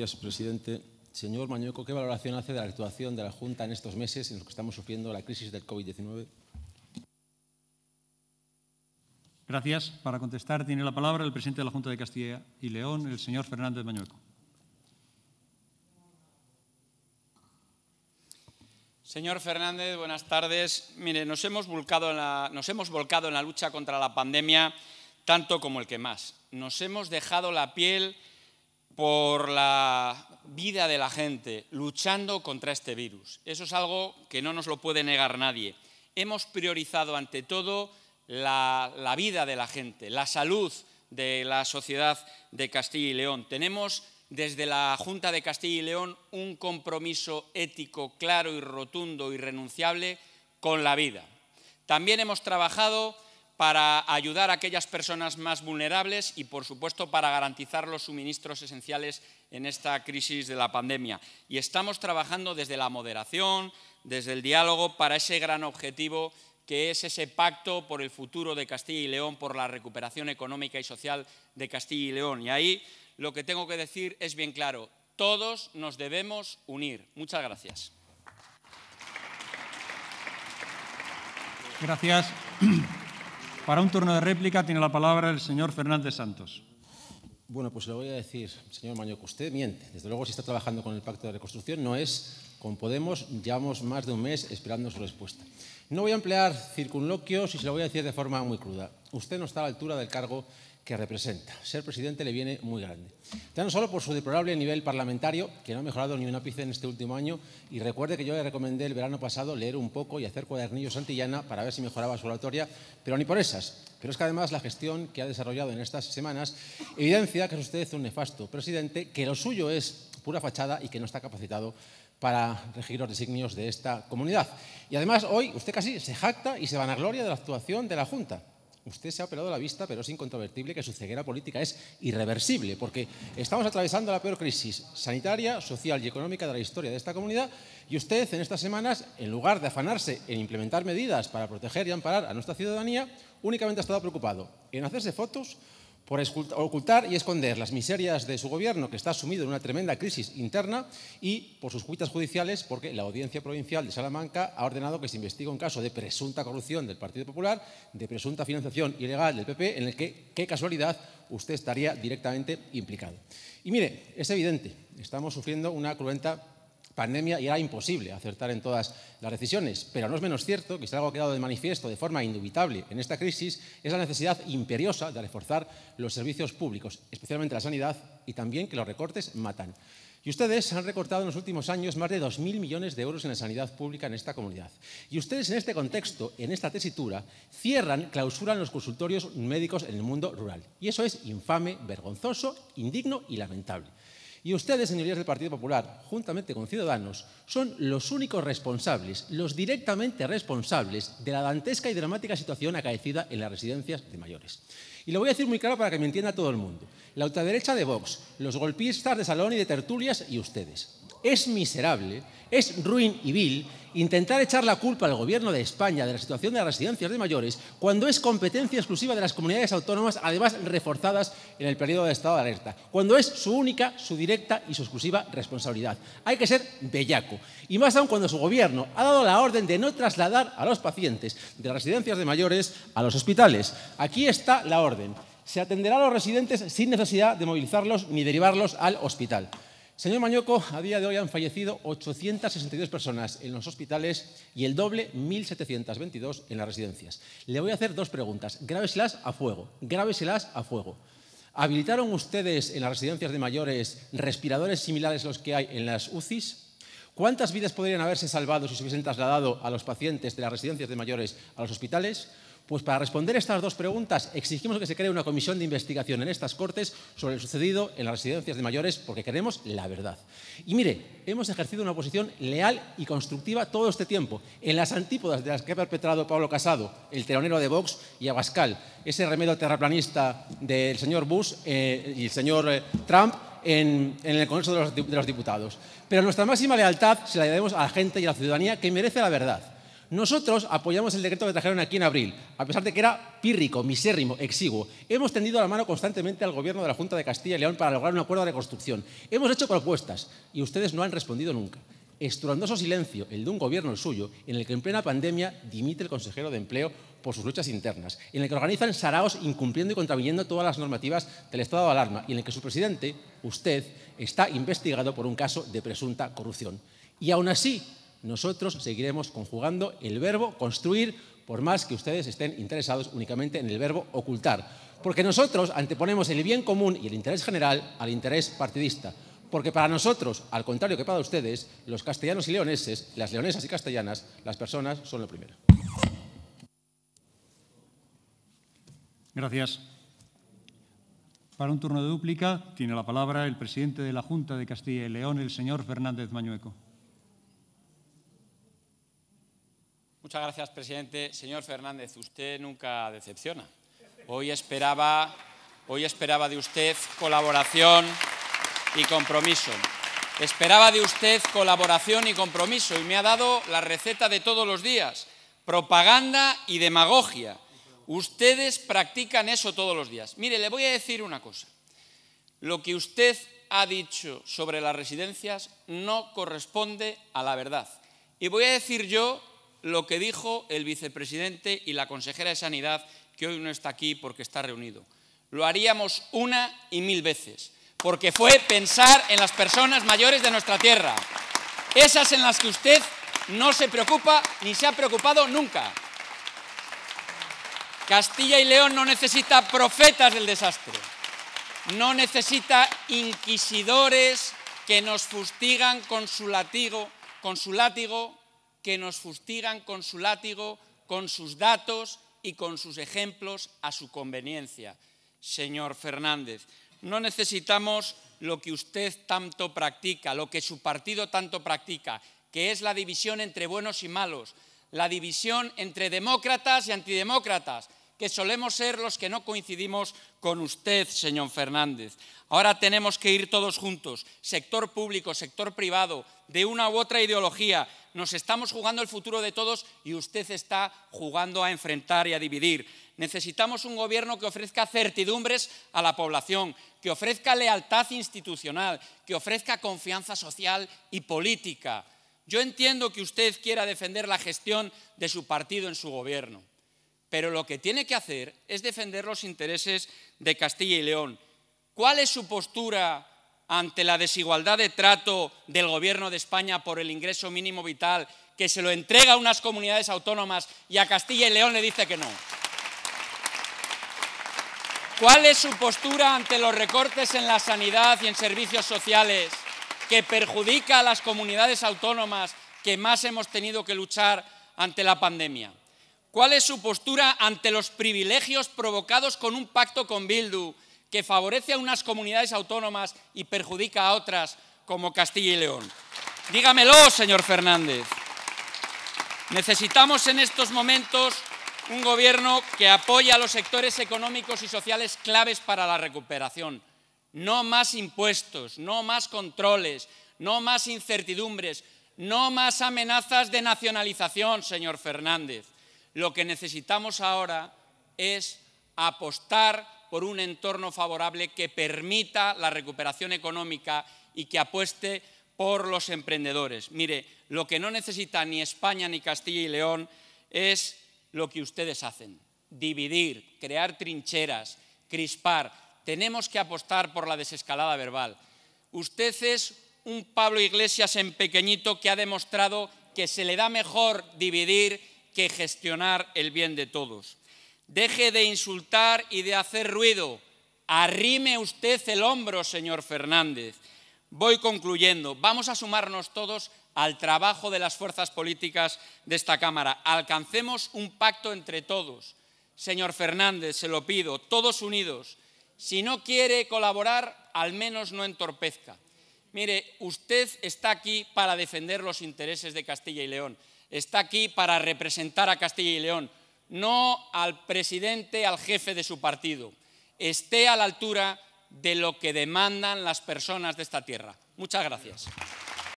Gracias, presidente. Señor Mañueco, ¿qué valoración hace de la actuación de la Junta en estos meses en los que estamos sufriendo la crisis del COVID-19? Gracias. Para contestar tiene la palabra el presidente de la Junta de Castilla y León, el señor Fernández Mañueco. Señor Fernández, buenas tardes. Mire, nos hemos, volcado en la, nos hemos volcado en la lucha contra la pandemia tanto como el que más. Nos hemos dejado la piel por la vida de la gente, luchando contra este virus. Eso es algo que no nos lo puede negar nadie. Hemos priorizado ante todo la, vida de la gente, la salud de la sociedad de Castilla y León. Tenemos desde la Junta de Castilla y León un compromiso ético claro y rotundo, y renunciable con la vida. También hemos trabajado para ayudar a aquellas personas más vulnerables y, por supuesto, para garantizar los suministros esenciales en esta crisis de la pandemia. Y estamos trabajando desde la moderación, desde el diálogo, para ese gran objetivo que es ese pacto por el futuro de Castilla y León, por la recuperación económica y social de Castilla y León. Y ahí lo que tengo que decir es bien claro, todos nos debemos unir. Muchas gracias. Gracias. Para un turno de réplica tiene la palabra el señor Fernández Santos. Bueno, pues le voy a decir, señor que usted miente. Desde luego, si está trabajando con el Pacto de Reconstrucción, no es con Podemos. Llevamos más de un mes esperando su respuesta. No voy a emplear circunloquios y se lo voy a decir de forma muy cruda. Usted no está a la altura del cargo que representa. Ser presidente le viene muy grande. Ya no solo por su deplorable nivel parlamentario, que no ha mejorado ni un ápice en este último año, y recuerde que yo le recomendé el verano pasado leer un poco y hacer cuadernillos antillana para ver si mejoraba su oratoria, pero ni por esas. Pero es que además la gestión que ha desarrollado en estas semanas evidencia que es usted un nefasto presidente, que lo suyo es pura fachada y que no está capacitado para regir los designios de esta comunidad. Y además hoy usted casi se jacta y se vanagloria de la actuación de la Junta. Usted se ha operado la vista, pero es incontrovertible que su ceguera política es irreversible, porque estamos atravesando la peor crisis sanitaria, social y económica de la historia de esta comunidad y usted en estas semanas, en lugar de afanarse en implementar medidas para proteger y amparar a nuestra ciudadanía, únicamente ha estado preocupado en hacerse fotos por ocultar y esconder las miserias de su gobierno, que está sumido en una tremenda crisis interna, y por sus cuitas judiciales, porque la Audiencia Provincial de Salamanca ha ordenado que se investigue un caso de presunta corrupción del Partido Popular, de presunta financiación ilegal del PP, en el que, qué casualidad, usted estaría directamente implicado. Y mire, es evidente, estamos sufriendo una cruenta pandemia y era imposible acertar en todas las decisiones. Pero no es menos cierto que si algo ha quedado de manifiesto de forma indubitable en esta crisis es la necesidad imperiosa de reforzar los servicios públicos, especialmente la sanidad, y también que los recortes matan. Y ustedes han recortado en los últimos años más de 2.000 millones de euros en la sanidad pública en esta comunidad. Y ustedes en este contexto, en esta tesitura, cierran, clausuran los consultorios médicos en el mundo rural. Y eso es infame, vergonzoso, indigno y lamentable. Y ustedes, señorías del Partido Popular, juntamente con Ciudadanos, son los únicos responsables, los directamente responsables de la dantesca y dramática situación acaecida en las residencias de mayores. Y lo voy a decir muy claro para que me entienda todo el mundo. La ultraderecha de Vox, los golpistas de salón y de tertulias y ustedes es miserable, es ruin y vil intentar echar la culpa al gobierno de España de la situación de las residencias de mayores cuando es competencia exclusiva de las comunidades autónomas, además reforzadas en el periodo de estado de alerta, cuando es su única, su directa y su exclusiva responsabilidad. Hay que ser bellaco. Y más aún cuando su gobierno ha dado la orden de no trasladar a los pacientes de las residencias de mayores a los hospitales. Aquí está la orden. Se atenderá a los residentes sin necesidad de movilizarlos ni derivarlos al hospital. Señor Mañoco, a día de hoy han fallecido 862 personas en los hospitales y el doble, 1.722 en las residencias. Le voy a hacer dos preguntas. Gráveselas a fuego. a fuego. ¿Habilitaron ustedes en las residencias de mayores respiradores similares a los que hay en las UCIs? ¿Cuántas vidas podrían haberse salvado si se hubiesen trasladado a los pacientes de las residencias de mayores a los hospitales? Pues para responder estas dos preguntas, exigimos que se cree una comisión de investigación en estas Cortes sobre lo sucedido en las residencias de mayores porque queremos la verdad. Y mire, hemos ejercido una posición leal y constructiva todo este tiempo, en las antípodas de las que ha perpetrado Pablo Casado, el teronero de Vox y Abascal, ese remedio terraplanista del señor Bush eh, y el señor eh, Trump en, el Congreso de los, de los Diputados. Pero nuestra máxima lealtad se la debemos a la gente y a la ciudadanía que merece la verdad nosotros apoyamos el decreto que trajeron aquí en abril, a pesar de que era pírrico, misérrimo, exiguo. Hemos tendido la mano constantemente al gobierno de la Junta de Castilla y León para lograr un acuerdo de reconstrucción. Hemos hecho propuestas y ustedes no han respondido nunca estruendoso silencio, el de un gobierno, el suyo, en el que en plena pandemia dimite el consejero de empleo por sus luchas internas, en el que organizan saraos incumpliendo y contraviniendo todas las normativas del estado de alarma, y en el que su presidente, usted, está investigado por un caso de presunta corrupción. Y aún así, nosotros seguiremos conjugando el verbo construir, por más que ustedes estén interesados únicamente en el verbo ocultar. Porque nosotros anteponemos el bien común y el interés general al interés partidista. Porque para nosotros, al contrario que para ustedes, los castellanos y leoneses, las leonesas y castellanas, las personas son lo primero. Gracias. Para un turno de dúplica, tiene la palabra el presidente de la Junta de Castilla y León, el señor Fernández Mañueco. Muchas gracias, presidente. Señor Fernández, usted nunca decepciona. Hoy esperaba, hoy esperaba de usted colaboración y compromiso. Esperaba de usted colaboración y compromiso y me ha dado la receta de todos los días, propaganda y demagogia. Ustedes practican eso todos los días. Mire, le voy a decir una cosa. Lo que usted ha dicho sobre las residencias no corresponde a la verdad. Y voy a decir yo lo que dijo el vicepresidente y la consejera de Sanidad, que hoy no está aquí porque está reunido. Lo haríamos una y mil veces, porque fue pensar en las personas mayores de nuestra tierra, esas en las que usted no se preocupa ni se ha preocupado nunca. Castilla y León no necesita profetas del desastre, no necesita inquisidores que nos fustigan con su látigo, con su látigo que nos fustigan con su látigo, con sus datos y con sus ejemplos a su conveniencia. Señor Fernández, no necesitamos lo que usted tanto practica, lo que su partido tanto practica, que es la división entre buenos y malos, la división entre demócratas y antidemócratas, que solemos ser los que no coincidimos con usted, señor Fernández. Ahora tenemos que ir todos juntos, sector público, sector privado, de una u otra ideología. Nos estamos jugando el futuro de todos y usted está jugando a enfrentar y a dividir. Necesitamos un gobierno que ofrezca certidumbres a la población, que ofrezca lealtad institucional, que ofrezca confianza social y política. Yo entiendo que usted quiera defender la gestión de su partido en su gobierno, pero lo que tiene que hacer es defender los intereses de Castilla y León. ¿Cuál es su postura ante la desigualdad de trato del Gobierno de España por el ingreso mínimo vital, que se lo entrega a unas comunidades autónomas y a Castilla y León le dice que no. ¿Cuál es su postura ante los recortes en la sanidad y en servicios sociales que perjudica a las comunidades autónomas que más hemos tenido que luchar ante la pandemia? ¿Cuál es su postura ante los privilegios provocados con un pacto con Bildu que favorece a unas comunidades autónomas y perjudica a otras como Castilla y León. Dígamelo, señor Fernández. Necesitamos en estos momentos un gobierno que apoye a los sectores económicos y sociales claves para la recuperación. No más impuestos, no más controles, no más incertidumbres, no más amenazas de nacionalización, señor Fernández. Lo que necesitamos ahora es apostar por un entorno favorable que permita la recuperación económica y que apueste por los emprendedores. Mire, lo que no necesita ni España ni Castilla y León es lo que ustedes hacen, dividir, crear trincheras, crispar. Tenemos que apostar por la desescalada verbal. Usted es un Pablo Iglesias en pequeñito que ha demostrado que se le da mejor dividir que gestionar el bien de todos. Deje de insultar y de hacer ruido. Arrime usted el hombro, señor Fernández. Voy concluyendo. Vamos a sumarnos todos al trabajo de las fuerzas políticas de esta Cámara. Alcancemos un pacto entre todos. Señor Fernández, se lo pido, todos unidos. Si no quiere colaborar, al menos no entorpezca. Mire, usted está aquí para defender los intereses de Castilla y León. Está aquí para representar a Castilla y León no al presidente, al jefe de su partido. Esté a la altura de lo que demandan las personas de esta tierra. Muchas gracias.